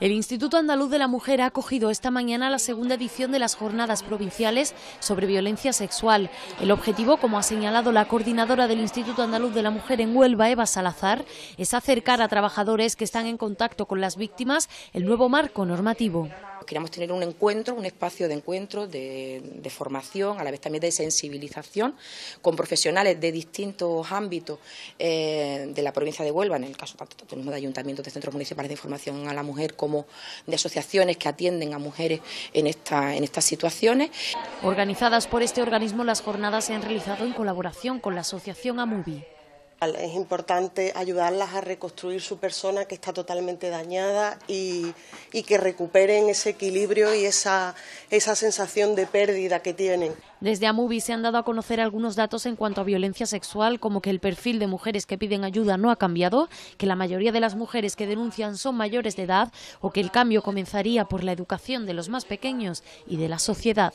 El Instituto Andaluz de la Mujer ha acogido esta mañana la segunda edición de las jornadas provinciales sobre violencia sexual. El objetivo, como ha señalado la coordinadora del Instituto Andaluz de la Mujer en Huelva, Eva Salazar, es acercar a trabajadores que están en contacto con las víctimas el nuevo marco normativo queríamos tener un encuentro, un espacio de encuentro, de, formación, a la vez también de sensibilización, con profesionales de distintos ámbitos eh, de la provincia de Huelva, en el caso tanto, de ayuntamientos, de centros municipales de información a la mujer, como de asociaciones que atienden a mujeres en estas situaciones. Organizadas por este organismo, las jornadas se han realizado en colaboración con la asociación AMUBI. Es importante ayudarlas a reconstruir su persona que está totalmente dañada y, que recuperen ese equilibrio y esa, esa sensación de pérdida que tienen. Desde AMUBI se han dado a conocer algunos datos en cuanto a violencia sexual, como que el perfil de mujeres que piden ayuda no ha cambiado, que la mayoría de las mujeres que denuncian son mayores de edad o que el cambio comenzaría por la educación de los más pequeños y de la sociedad.